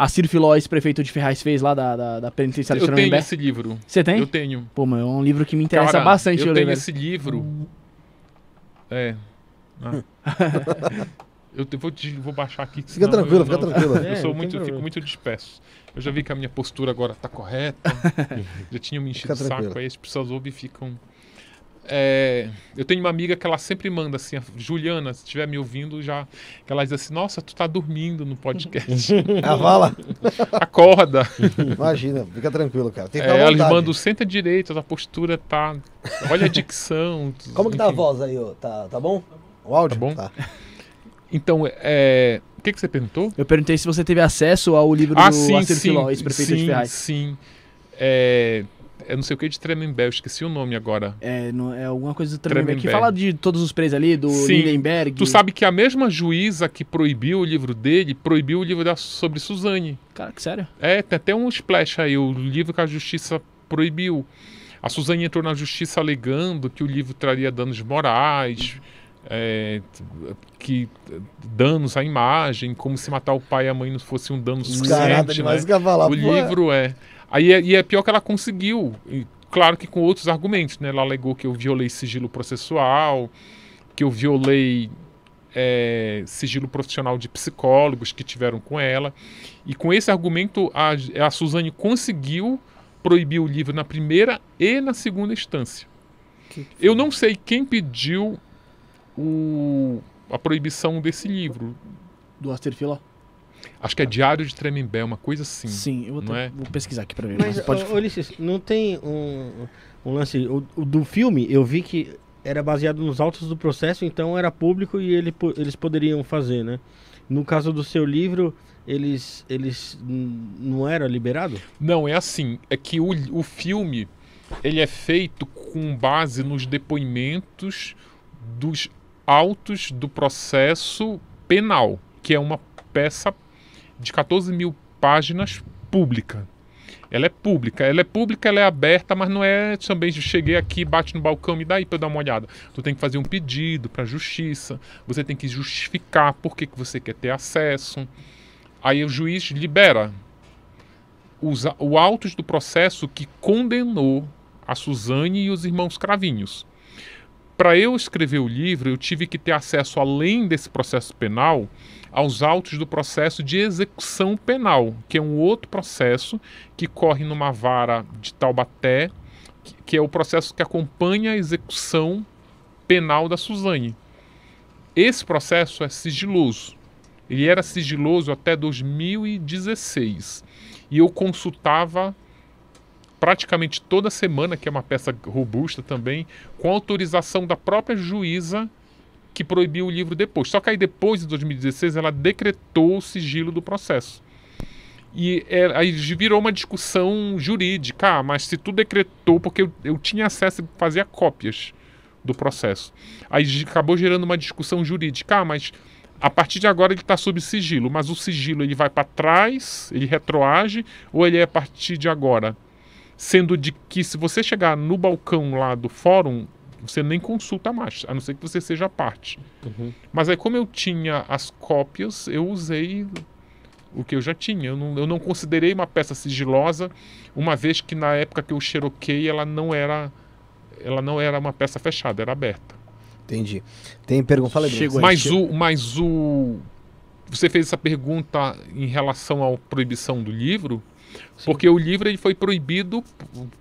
a Ciro ex-prefeito de Ferraz, fez lá da, da, da penitenciária Eu tenho esse livro. Você tem? Eu tenho. Pô, mano, é um livro que me interessa Cara, bastante. Eu, eu tenho esse livro. É. Ah. eu te, vou, te, vou baixar aqui. Fica senão, tranquilo, eu, fica não, tranquilo. Eu sou é, muito, eu fico muito disperso. Eu já vi que a minha postura agora tá correta. já tinha me enchido o saco, aí as pessoas ouvem e ficam. É, eu tenho uma amiga que ela sempre manda assim, Juliana, se estiver me ouvindo já, que ela diz assim, nossa, tu tá dormindo no podcast. Ah, fala. Acorda. Imagina, fica tranquilo, cara. Tem que é, ela manda o senta direito, a postura tá, olha a dicção. Como que tá a voz aí, ó? Tá, tá bom? O áudio? Tá bom. Tá. Então, é, o que, que você perguntou? Eu perguntei se você teve acesso ao livro ah, do sim, Arthur sim, Filó, ex-prefeito de Ferraz. Sim, sim. É, é não sei o que de Tremembé, eu esqueci o nome agora. É, não, é alguma coisa do Tremembé, Tremembé. Que fala de todos os presos ali, do Sim, Lindenberg. Tu sabe que a mesma juíza que proibiu o livro dele, proibiu o livro da, sobre Suzane. Cara, que sério? É, tem até um splash aí, o livro que a justiça proibiu. A Suzane entrou na justiça alegando que o livro traria danos morais. Hum é, que danos à imagem, como se matar o pai e a mãe não fosse um dano suficiente. Né? Falar, o livro pô. é. Aí é, e é pior que ela conseguiu. E, claro que com outros argumentos, né? Ela alegou que eu violei sigilo processual, que eu violei é, sigilo profissional de psicólogos que tiveram com ela. E com esse argumento, a, a Suzane conseguiu proibir o livro na primeira e na segunda instância. Eu não sei quem pediu o, a proibição desse livro. Do Aster Filó? Acho que é Diário de Tremembé, uma coisa assim. Sim, eu vou, ter, é? vou pesquisar aqui pra ver. Mas, mas pode... Ô, Ulisses, não tem um, um lance... O, o, do filme, eu vi que era baseado nos autos do processo, então era público e ele, eles poderiam fazer, né? No caso do seu livro, eles, eles não era liberado? Não, é assim. É que o, o filme ele é feito com base nos depoimentos dos autos do processo penal, que é uma peça de 14 mil páginas pública. Ela é pública, ela é pública, ela é aberta, mas não é também cheguei aqui, bate no balcão e daí para dar uma olhada. Tu tem que fazer um pedido para a justiça, você tem que justificar por que, que você quer ter acesso. Aí o juiz libera os, o autos do processo que condenou a Suzane e os irmãos Cravinhos para eu escrever o livro, eu tive que ter acesso, além desse processo penal, aos autos do processo de execução penal, que é um outro processo que corre numa vara de Taubaté, que é o processo que acompanha a execução penal da Suzane. Esse processo é sigiloso. Ele era sigiloso até 2016. E eu consultava praticamente toda semana, que é uma peça robusta também, com autorização da própria juíza que proibiu o livro depois. Só que aí depois, em 2016, ela decretou o sigilo do processo. E é, aí virou uma discussão jurídica. Ah, mas se tu decretou, porque eu, eu tinha acesso e fazia cópias do processo. Aí acabou gerando uma discussão jurídica. Ah, mas a partir de agora ele está sob sigilo, mas o sigilo ele vai para trás, ele retroage, ou ele é a partir de agora? sendo de que se você chegar no balcão lá do fórum, você nem consulta mais, a não ser que você seja parte. Uhum. Mas aí, como eu tinha as cópias, eu usei o que eu já tinha. Eu não, eu não considerei uma peça sigilosa, uma vez que na época que eu xeroquei, ela não era, ela não era uma peça fechada, era aberta. Entendi. Tem pergunta? Fala, Chegou, mas, o, mas o você fez essa pergunta em relação à proibição do livro, Sim. porque o livro ele foi proibido,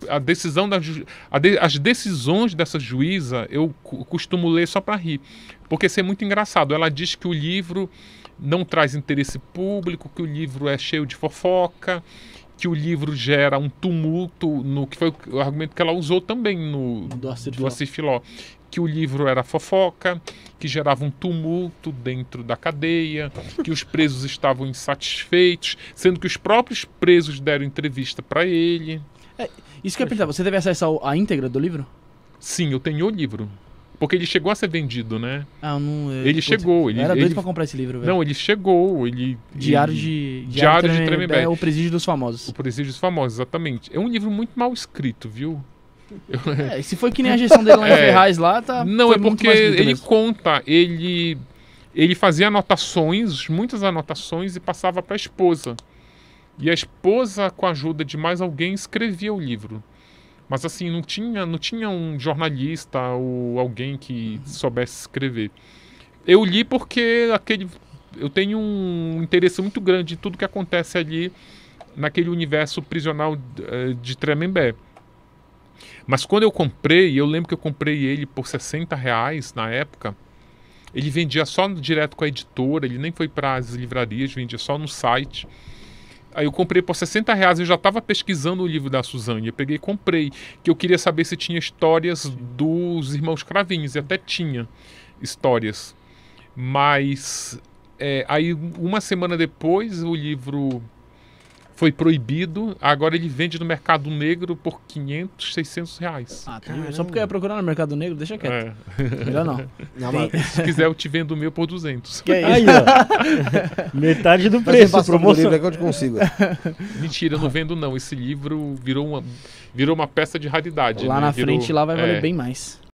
a decisão da ju, a de, as decisões dessa juíza eu costumo ler só para rir, porque isso é muito engraçado. Ela diz que o livro não traz interesse público, que o livro é cheio de fofoca, que o livro gera um tumulto, no que foi o argumento que ela usou também no do Acir Filó que o livro era fofoca, que gerava um tumulto dentro da cadeia, que os presos estavam insatisfeitos, sendo que os próprios presos deram entrevista para ele. É, isso que eu ia você teve acesso ao, à íntegra do livro? Sim, eu tenho o livro. Porque ele chegou a ser vendido, né? Ah, não. Eu, ele chegou. Ele, era doido ele, pra comprar esse livro, velho. Não, ele chegou. Ele, Diário de. Diário, Diário de Tremembé. É o Presídio dos Famosos. O Presídio dos Famosos, exatamente. É um livro muito mal escrito, viu? É, se foi que nem a gestão dele lá em é, Ferraz lá, tá. Não, é porque ele mesmo. conta, ele ele fazia anotações, muitas anotações e passava para a esposa. E a esposa, com a ajuda de mais alguém, escrevia o livro. Mas assim, não tinha, não tinha um jornalista ou alguém que soubesse escrever. Eu li porque aquele eu tenho um interesse muito grande em tudo que acontece ali naquele universo prisional eh, de Tremembé. Mas quando eu comprei, eu lembro que eu comprei ele por 60 reais na época. Ele vendia só direto com a editora, ele nem foi para as livrarias, vendia só no site. Aí eu comprei por 60 reais, eu já estava pesquisando o livro da Suzane. Eu peguei e comprei, que eu queria saber se tinha histórias dos irmãos Cravinhos, e até tinha histórias. Mas é, aí uma semana depois o livro foi proibido, agora ele vende no mercado negro por 500, 600 reais. Ah, tá Só porque eu é ia procurar no mercado negro, deixa quieto. É. Melhor não. não Se quiser, eu te vendo o meu por 200. Que é isso? Aí, ó. Metade do preço, da promoção. Livro é que eu te consigo. Mentira, eu não vendo não. Esse livro virou uma, virou uma peça de raridade. Lá né? na virou... frente, lá vai valer é. bem mais.